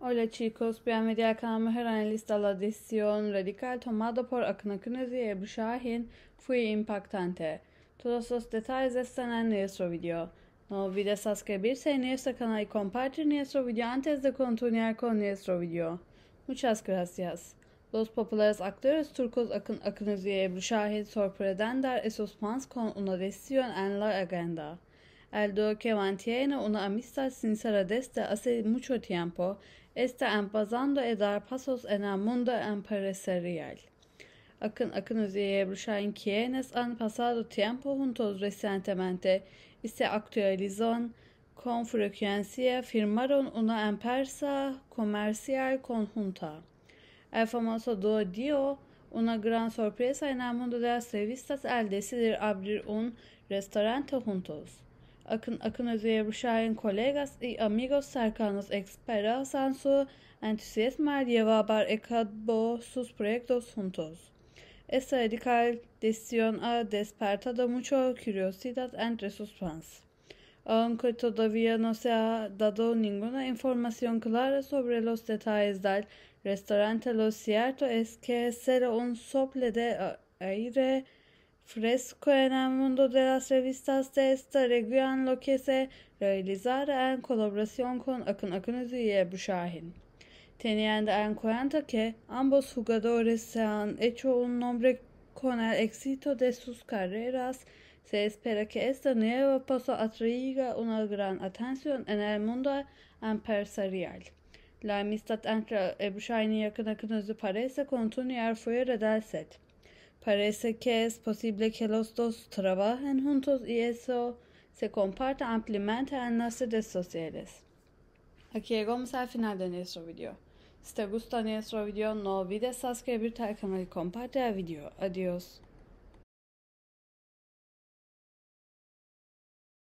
Hola chicos, bienvenidos al canal Analiz de la decisión radical tomada por Aknakınızı y Bushahin fue impactante. Todos los detalles están en nuestro video. No olvides suscribirse en nuestro canal y compartir nuestro video antes de continuar con nuestro video. Muchas gracias. Los populares actores turcos Akın Akınızı Ebru Şahin sorprenden dar esos fans con una decisión en la agenda al do che mantiene una amistad sincera desde hace mucho tiempo, está empezando a dar pasos en el mundo empresarial. Akın Akın Özye'ye Bruxen quienes han pasado tiempo juntos recientemente y se actualizan con frecuencia firmaron una empresa comercial conjunta. El famoso do dio una gran sorpresa en el mundo de las revistas al decidir abrir un restaurante juntos. a Akın nos colegas y amigos cercanos expresan su entusiasmo al llevar a cabo sus proyectos juntos. Esta radical decisión ha despertado mucha curiosidad entre sus fans. Aunque todavía no se ha dado ninguna información clara sobre los detalles del restaurante, lo cierto es que será un sople de aire fresco en el mundo de las revistas de esta región, lo que se realizara en colaboración con Akın Akınözü y Ebru Teniendo en cuenta que ambos jugadores se han hecho un nombre con el éxito de sus carreras, se espera que esta nuevo paso atraiga una gran atención en el mundo empresarial. La amistad entre Ebru y Akın Akınözü parece continuar fuera del set. Parece que es posible que los dos trabajen juntos y eso se comparta ampliamente en las redes sociales. Aquí llegamos al final de nuestro video. Si te gusta nuestro video, no olvides suscribirte al canal y compartir el video. Adiós.